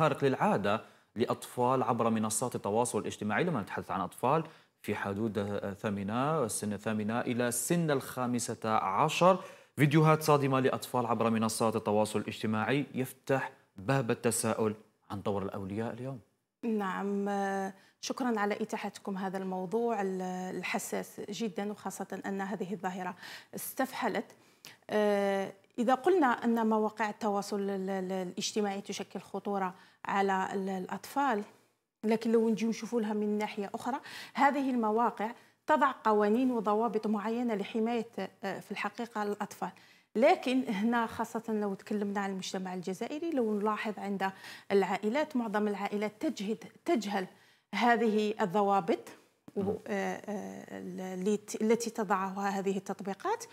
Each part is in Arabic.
خارق للعاده لاطفال عبر منصات التواصل الاجتماعي لما نتحدث عن اطفال في حدود ثامنه السن الثامنه الى سن الخامسه عشر فيديوهات صادمه لاطفال عبر منصات التواصل الاجتماعي يفتح باب التساؤل عن دور الاولياء اليوم. نعم شكرا على اتاحتكم هذا الموضوع الحساس جدا وخاصه ان هذه الظاهره استفحلت اذا قلنا ان مواقع التواصل الاجتماعي تشكل خطوره على الأطفال لكن لو نجي نشوفوا لها من ناحية أخرى هذه المواقع تضع قوانين وضوابط معينة لحماية آه، في الحقيقة الأطفال لكن هنا خاصة لو تكلمنا عن المجتمع الجزائري لو نلاحظ عند العائلات معظم العائلات تجهد تجهل هذه الضوابط نعم. آه، آه، التي تضعها هذه التطبيقات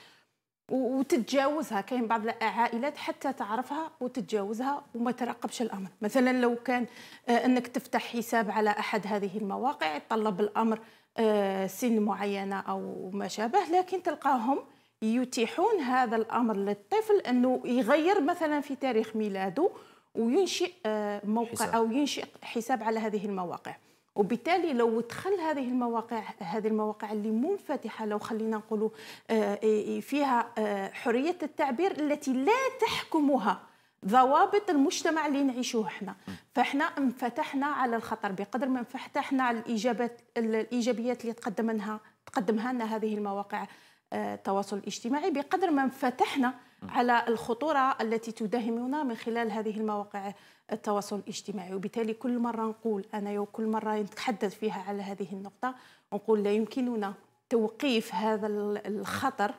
وتتجاوزها كاين بعض العائلات حتى تعرفها وتتجاوزها وما تراقبش الامر مثلا لو كان آه، انك تفتح حساب على احد هذه المواقع يتطلب الامر آه، سن معينه او ما شابه لكن تلقاهم يتيحون هذا الامر للطفل انه يغير مثلا في تاريخ ميلاده وينشئ آه، موقع او ينشئ حساب على هذه المواقع وبالتالي لو دخل هذه المواقع هذه المواقع اللي منفتحه لو خلينا نقولوا آه، آه، آه، فيها حريه التعبير التي لا تحكمها ضوابط المجتمع اللي نعيشوه احنا فاحنا انفتحنا على الخطر بقدر ما انفتحنا على الاجابات الايجابيات اللي تقدم لنا تقدمها لنا هذه المواقع التواصل الاجتماعي بقدر ما انفتحنا على الخطورة التي تداهمنا من خلال هذه المواقع التواصل الاجتماعي وبالتالي كل مرة نقول أنا كل مرة نتحدث فيها على هذه النقطة نقول لا يمكننا توقيف هذا الخطر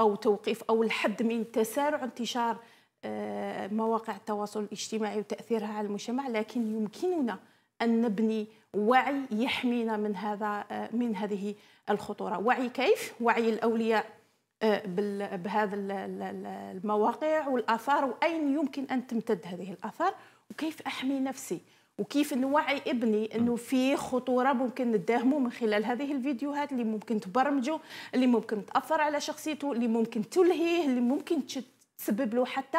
أو توقيف أو الحد من تسارع انتشار آه، مواقع التواصل الاجتماعي وتأثيرها على المجتمع لكن يمكننا أن نبني وعي يحمينا من هذا آه، من هذه الخطورة وعي كيف؟ وعي الأولياء آه، بهذا المواقع والاثار واين يمكن ان تمتد هذه الاثار وكيف احمي نفسي وكيف نوعي ابني انه نعم. في خطوره ممكن نداهمه من خلال هذه الفيديوهات اللي ممكن تبرمجه اللي ممكن تاثر على شخصيته اللي ممكن تلهيه اللي ممكن تسبب له حتى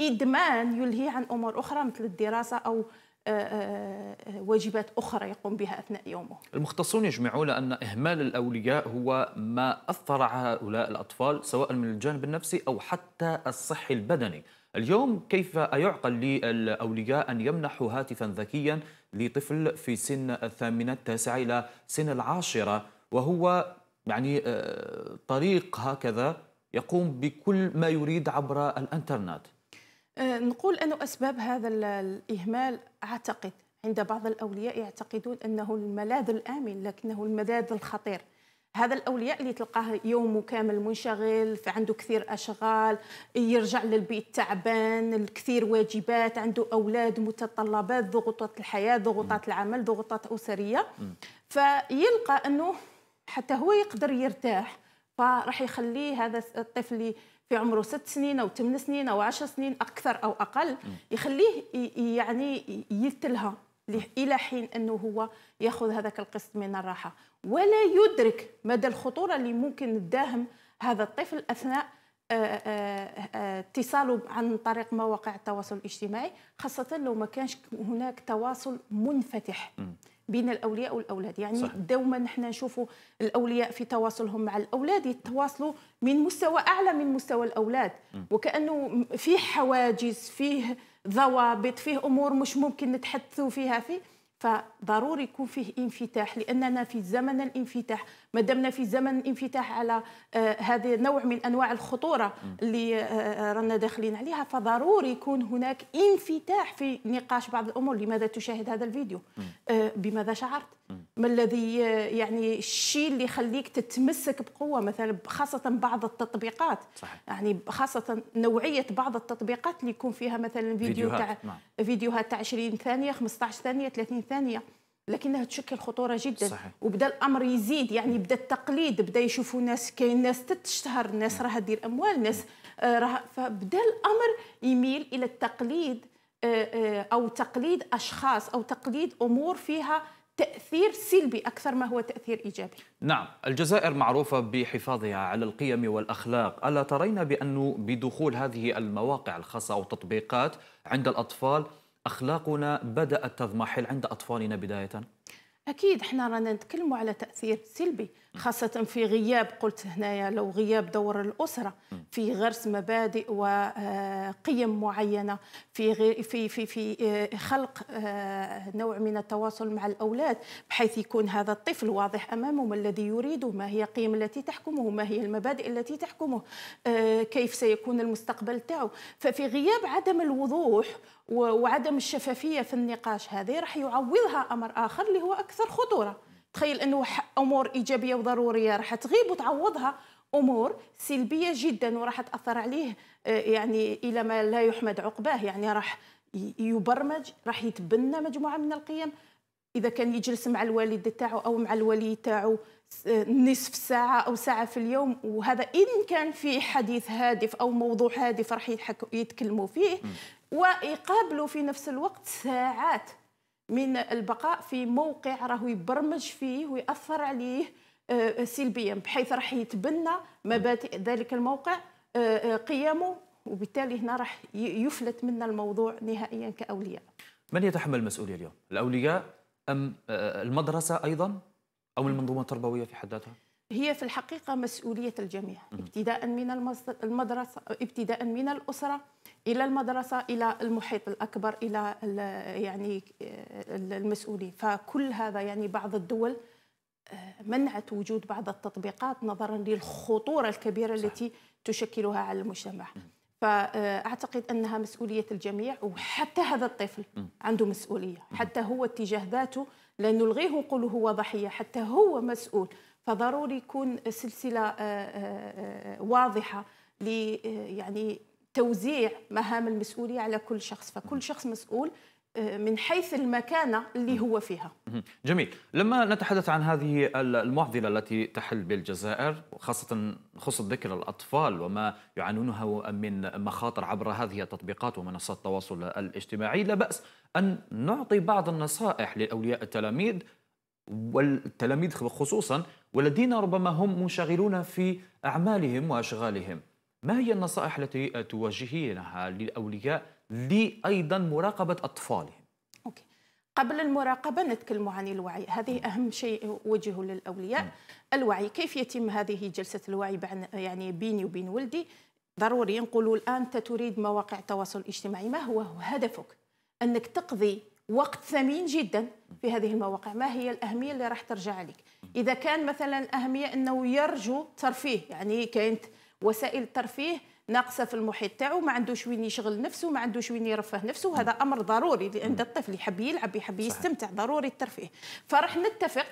ادمان يلهيه عن امور اخرى مثل الدراسه او آه، آه، آه، واجبات أخرى يقوم بها أثناء يومه المختصون يجمعون أن إهمال الأولياء هو ما أثر على هؤلاء الأطفال سواء من الجانب النفسي أو حتى الصحي البدني اليوم كيف يعقل للأولياء أن يمنحوا هاتفا ذكيا لطفل في سن الثامنة التاسعة إلى سن العاشرة وهو يعني طريق هكذا يقوم بكل ما يريد عبر الانترنت آه، نقول أن أسباب هذا الإهمال أعتقد عند بعض الأولياء يعتقدون أنه الملاذ الآمن لكنه الملاذ الخطير هذا الاولياء اللي تلقاه يوم كامل منشغل فعنده كثير اشغال يرجع للبيت تعبان الكثير واجبات عنده اولاد متطلبات ضغوطات الحياه ضغوطات العمل ضغوطات اسريه فيلقى انه حتى هو يقدر يرتاح فراح يخليه هذا الطفل في عمره ست سنين او ثمان سنين او عشر سنين اكثر او اقل يخليه يعني يتلهى الى حين انه هو ياخذ هذاك القسط من الراحه ولا يدرك مدى الخطوره اللي ممكن تداهم هذا الطفل اثناء آه، آه، آه، اتصاله عن طريق مواقع التواصل الاجتماعي خاصة لو ما كانش هناك تواصل منفتح بين الأولياء والأولاد يعني صحيح. دوما نحن نشوفوا الأولياء في تواصلهم مع الأولاد يتواصلوا من مستوى أعلى من مستوى الأولاد وكأنه فيه حواجز فيه ضوابط فيه أمور مش ممكن نتحدثوا فيها فيه فضروري يكون فيه انفتاح لاننا في زمن الانفتاح ما دامنا في زمن الانفتاح على آه، هذا نوع من انواع الخطوره اللي آه، آه، رانا داخلين عليها فضروري يكون هناك انفتاح في نقاش بعض الامور لماذا تشاهد هذا الفيديو بماذا شعرت ما الذي يعني الشيء اللي يخليك تتمسك بقوه مثلا خاصه بعض التطبيقات صحيح. يعني خاصه نوعيه بعض التطبيقات اللي يكون فيها مثلا فيديو تاع فيديوهات تاع 20 نعم. ثانيه 15 ثانيه 30 ثانيه لكنها تشكل خطوره جدا صحيح. وبدا الامر يزيد يعني بدا التقليد بدا يشوفوا ناس كاين ناس تتشهر ناس نعم. راها دير اموال ناس آه، راها فبدا الامر يميل الى التقليد آه، آه، او تقليد اشخاص او تقليد امور فيها تأثير سلبي أكثر ما هو تأثير إيجابي نعم الجزائر معروفة بحفاظها على القيم والأخلاق ألا ترين بأنه بدخول هذه المواقع الخاصة أو التطبيقات عند الأطفال أخلاقنا بدأت تضمحل عند أطفالنا بداية؟ أكيد احنا رانا نتكلموا على تأثير سلبي خاصة في غياب قلت هنايا لو غياب دور الأسرة في غرس مبادئ وقيم آه، معينة في في في في آه، خلق آه، نوع من التواصل مع الأولاد بحيث يكون هذا الطفل واضح أمامه ما الذي يريده ما هي القيم التي تحكمه ما هي المبادئ التي تحكمه كيف سيكون المستقبل تاعه ففي غياب عدم الوضوح وعدم الشفافية في النقاش هذه راح يعوضها أمر آخر اللي هو أكثر خطورة تخيل انه امور ايجابيه وضروريه راح تغيب وتعوضها امور سلبيه جدا وراح تاثر عليه آه، يعني الى ما لا يحمد عقباه يعني راح يبرمج راح يتبنى مجموعه من القيم اذا كان يجلس مع الوالد تاعو او مع الولي تاعو نصف ساعة أو ساعة في اليوم وهذا إن كان في حديث هادف أو موضوع هادف راح يتكلموا فيه ويقابلوا في نفس الوقت ساعات من البقاء في موقع راهو يبرمج فيه ويأثر عليه آه، سلبيا بحيث راح يتبنى مبادئ ذلك الموقع آه، آه، قيمه وبالتالي هنا راح يفلت منا الموضوع نهائيا كأولياء من يتحمل المسؤولية اليوم؟ الأولياء أم المدرسة أيضا أو المنظومة التربوية في حد ذاتها؟ هي في الحقيقة مسؤولية الجميع ابتداء من المدرسة ابتداء من الأسرة الى المدرسه الى المحيط الاكبر الى يعني المسؤولين فكل هذا يعني بعض الدول آه، منعت وجود بعض التطبيقات نظرا للخطوره الكبيره التي تشكلها على المجتمع فاعتقد آه، انها مسؤوليه الجميع وحتى هذا الطفل عنده مسؤوليه حتى هو اتجاه ذاته لا نلغيه ونقولوا هو ضحيه حتى هو مسؤول فضروري يكون سلسله آه، واضحه يعني توزيع مهام المسؤوليه على كل شخص فكل شخص مسؤول آه، من حيث المكانة اللي هو فيها جميل لما نتحدث عن هذه المعضلة التي تحل بالجزائر خاصة خص الذكر الأطفال وما يعانونه من مخاطر عبر هذه التطبيقات ومنصات التواصل الاجتماعي لا بأس أن نعطي بعض النصائح لأولياء التلاميذ والتلاميذ خصوصا والذين ربما هم منشغلون في أعمالهم وأشغالهم ما هي النصائح التي توجهينها للاولياء لايضا مراقبه اطفالهم؟ أوكي. قبل المراقبه نتكلم عن الوعي هذه اهم شيء اوجهه للاولياء الوعي كيف يتم هذه جلسه الوعي يعني بيني وبين ولدي ضروري نقولوا الان تريد مواقع التواصل الاجتماعي ما هو هدفك انك تقضي وقت ثمين جدا في هذه المواقع ما هي الأهمية اللي راح ترجع لك إذا كان مثلا أهمية أنه يرجو ترفيه يعني كانت وسائل الترفيه ناقصه في المحيط تاعو ما عندوش وين يشغل نفسه ما عندوش وين يرفه نفسه وهذا امر ضروري عند الطفل يحب يلعب يحب يستمتع ضروري الترفيه فراح نتفق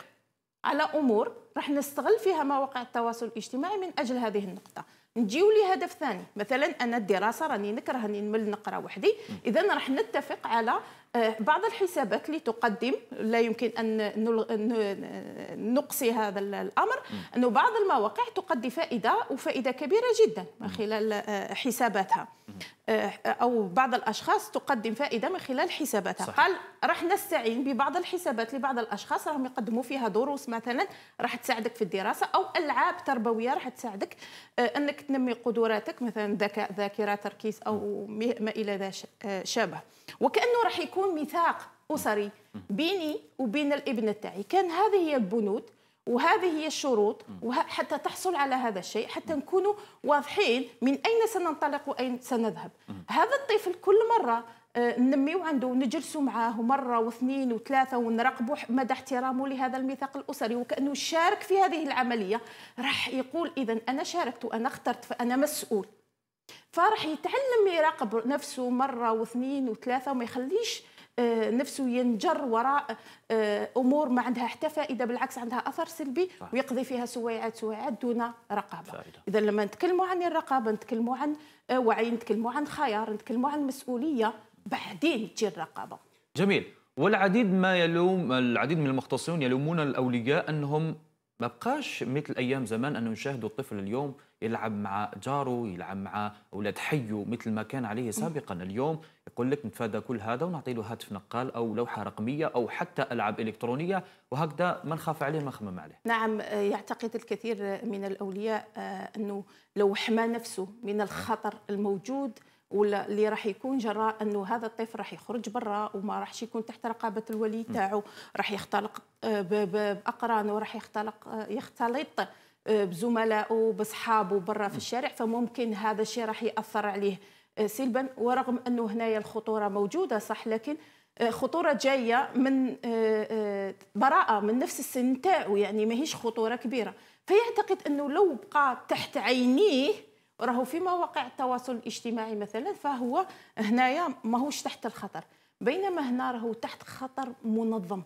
على امور راح نستغل فيها مواقع التواصل الاجتماعي من اجل هذه النقطه نجيو لهدف ثاني مثلا انا الدراسه راني نكره راني نمل نقرا وحدي اذا راح نتفق على آه، بعض الحسابات اللي تقدم لا يمكن ان نقصي هذا الامر انه بعض المواقع تقدم فائده وفائده كبيره جدا من خلال آه، حساباتها آه، او بعض الاشخاص تقدم فائده من خلال حساباتها صحيح. قال راح نستعين ببعض الحسابات لبعض الاشخاص راهم يقدموا فيها دروس مثلا راح تساعدك في الدراسه او العاب تربويه راح تساعدك انك تنمي قدراتك مثلا ذكاء ذاكره تركيز او ما الى ذا شابه وكانه راح يكون يكون ميثاق اسري بيني وبين الابن تاعي كان هذه هي البنود وهذه هي الشروط حتى تحصل على هذا الشيء حتى نكونوا واضحين من اين سننطلق واين سنذهب هذا الطفل كل مره آه، ننميو عنده ونجلسوا معاه مره واثنين وثلاثه ونراقبوا مدى احترامه لهذا الميثاق الاسري وكانه شارك في هذه العمليه راح يقول اذا انا شاركت وانا اخترت فانا مسؤول فراح يتعلم يراقب نفسه مره واثنين وثلاثه وما يخليش آه، نفسه ينجر وراء آه، امور ما عندها حتى فائده بالعكس عندها اثر سلبي ويقضي فيها سويعات سويعات دون رقابه اذا لما نتكلموا عن الرقابه نتكلموا عن آه، وعي نتكلموا عن خيار نتكلموا عن مسؤوليه بعدين تجي الرقابه جميل والعديد ما يلوم العديد من المختصين يلومون الاولياء انهم ما بقاش مثل ايام زمان انه نشاهدوا الطفل اليوم يلعب مع جاره يلعب مع أولاد حيه مثل ما كان عليه سابقا اليوم يقول لك نتفادى كل هذا ونعطي له هاتف نقال أو لوحة رقمية أو حتى ألعاب إلكترونية وهكذا ما نخاف عليه ما نخمم عليه نعم يعتقد الكثير من الأولياء آه، أنه لو حمى نفسه من الخطر الموجود ولا اللي راح يكون جراء انه هذا الطفل راح يخرج برا وما راحش يكون تحت رقابه الولي تاعو راح يختلق آه، باقرانه راح يختلق آه، يختلط آه، بزملائه باصحابه برا في الشارع فممكن هذا الشيء راح ياثر عليه آه، سلبا ورغم انه هنايا الخطوره موجوده صح لكن آه، خطوره جايه من براءه من نفس السن تاعو يعني ماهيش خطوره كبيره فيعتقد انه لو بقى تحت عينيه راهو في مواقع التواصل الاجتماعي مثلا فهو هنايا ماهوش تحت الخطر بينما هنا راهو تحت خطر منظم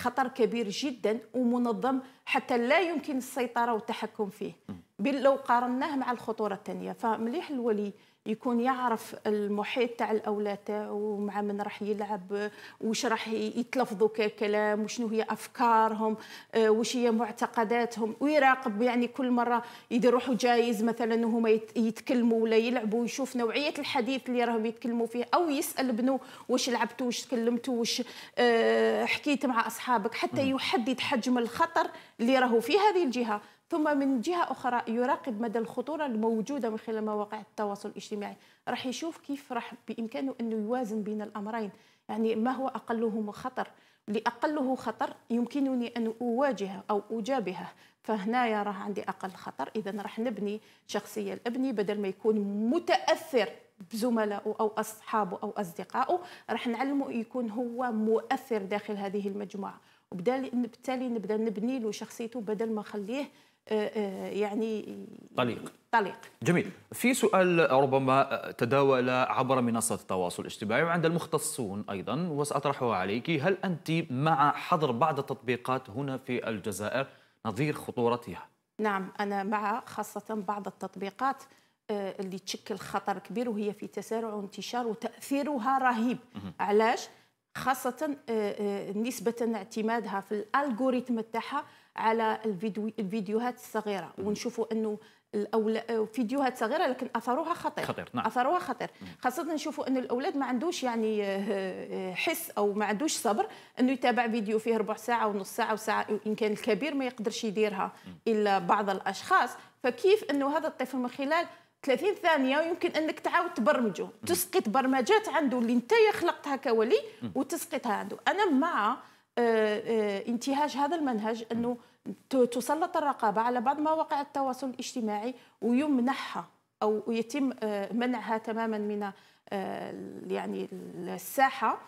خطر كبير جدا ومنظم حتى لا يمكن السيطره والتحكم فيه لو قارناه مع الخطوره الثانيه فمليح الولي يكون يعرف المحيط تاع الاولاد تاعو مع من راح يلعب واش راح يتلفظوا ككلام وشنو هي افكارهم آه، وش هي معتقداتهم ويراقب يعني كل مره يدير روحه جايز مثلا وهما يتكلموا ولا يلعبوا ويشوف نوعيه الحديث اللي راهم يتكلموا فيه او يسال ابنه واش لعبتوا واش تكلمتوا واش آه، حكيت مع اصحابك حتى يحدد حجم الخطر اللي راهو في هذه الجهه ثم من جهه اخرى يراقب مدى الخطوره الموجوده من خلال مواقع التواصل الاجتماعي راح يشوف كيف راح بامكانه انه يوازن بين الامرين يعني ما هو اقلهم خطر لاقله خطر يمكنني ان اواجهه او اجابهه فهنايا راه عندي اقل خطر اذا راح نبني شخصيه الابني بدل ما يكون متاثر بزملائه او اصحابه او اصدقائه راح نعلمه يكون هو مؤثر داخل هذه المجموعه وبالتالي نبدا نبني له شخصيته بدل ما نخليه آه، آه، يعني طليق طليق جميل في سؤال ربما تداول عبر منصات التواصل الاجتماعي وعند المختصون أيضا وسأطرحه عليك هل أنت مع حظر بعض التطبيقات هنا في الجزائر نظير خطورتها؟ نعم أنا مع خاصة بعض التطبيقات آه، اللي تشكل خطر كبير وهي في تسارع وانتشار وتأثيرها رهيب علاش؟ خاصة نسبة اعتمادها في الألغوريتم تاعها على الفيديو الفيديوهات الصغيره ونشوفوا انه الأول... فيديوهات صغيره لكن اثرها خطير خطير نعم. اثرها خطير خاصه نشوفوا انه الاولاد ما عندوش يعني آه، آه، حس او ما عندوش صبر انه يتابع فيديو فيه ربع ساعه ونص ساعه وساعه ان كان الكبير ما يقدرش يديرها الا بعض الاشخاص فكيف انه هذا الطفل من خلال 30 ثانيه ويمكن انك تعاود تبرمجه تسقط برمجات عنده اللي انت خلقتها كولي وتسقطها عنده انا مع آه، آه، انتهاج هذا المنهج انه تسلط الرقابه على بعض مواقع التواصل الاجتماعي ويمنحها او يتم آه، منعها تماما من يعني الساحه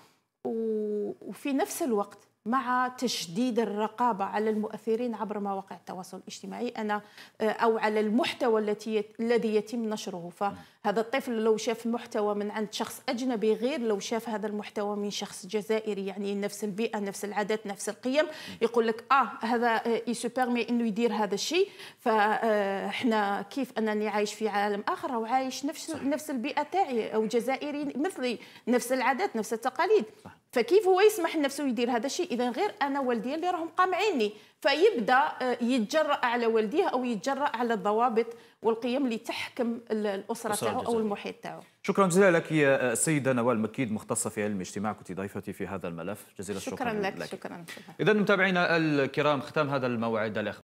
وفي نفس الوقت مع تشديد الرقابة على المؤثرين عبر مواقع التواصل الاجتماعي أنا آه، أو على المحتوى التي الذي يتم نشره فهذا الطفل لو شاف محتوى من عند شخص أجنبي غير لو شاف هذا المحتوى من شخص جزائري يعني نفس البيئة نفس العادات نفس القيم يقول لك آه هذا يسو آه، إنه يدير هذا الشيء فإحنا آه، كيف أنني عايش في عالم آخر أو عايش نفس نفس البيئة تاعي أو جزائري مثلي نفس العادات نفس التقاليد صح. فكيف هو يسمح لنفسه يدير هذا الشيء اذا غير انا والديه اللي راهم قامعيني فيبدا آه، يتجرأ على والديه او يتجرأ على الضوابط والقيم اللي تحكم الاسره تاعو او المحيط تاعو شكرا جزيلا لك يا آه، السيده نوال مكيد مختصه في علم الاجتماع كنت ضيفتي في هذا الملف جزيلا الشكر شكرا لك, لك. شكرا, شكرا. اذا متابعينا الكرام ختام هذا الموعد الاخر